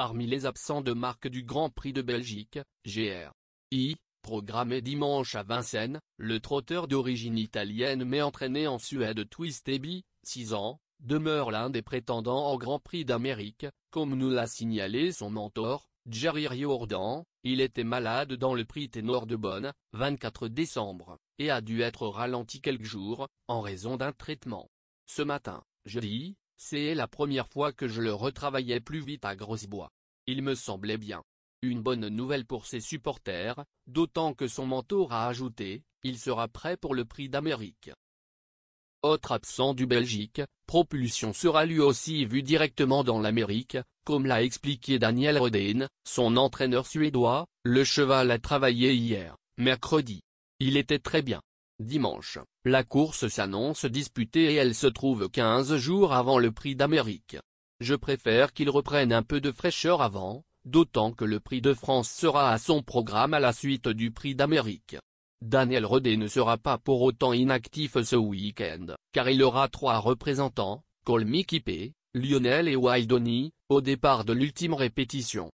Parmi les absents de marque du Grand Prix de Belgique, GR. programmé dimanche à Vincennes, le trotteur d'origine italienne mais entraîné en Suède Twist Ebi, 6 ans, demeure l'un des prétendants au Grand Prix d'Amérique, comme nous l'a signalé son mentor, Jerry Riordan, il était malade dans le prix ténor de Bonne, 24 décembre, et a dû être ralenti quelques jours, en raison d'un traitement. Ce matin, jeudi, c'est la première fois que je le retravaillais plus vite à Grossebois. Il me semblait bien. Une bonne nouvelle pour ses supporters, d'autant que son mentor a ajouté, il sera prêt pour le prix d'Amérique. Autre absent du Belgique, Propulsion sera lui aussi vu directement dans l'Amérique, comme l'a expliqué Daniel Roden, son entraîneur suédois, le cheval a travaillé hier, mercredi. Il était très bien. Dimanche, la course s'annonce disputée et elle se trouve 15 jours avant le Prix d'Amérique. Je préfère qu'il reprenne un peu de fraîcheur avant, d'autant que le Prix de France sera à son programme à la suite du Prix d'Amérique. Daniel Rodé ne sera pas pour autant inactif ce week-end, car il aura trois représentants, Colmy Lionel et Wildoni, au départ de l'ultime répétition.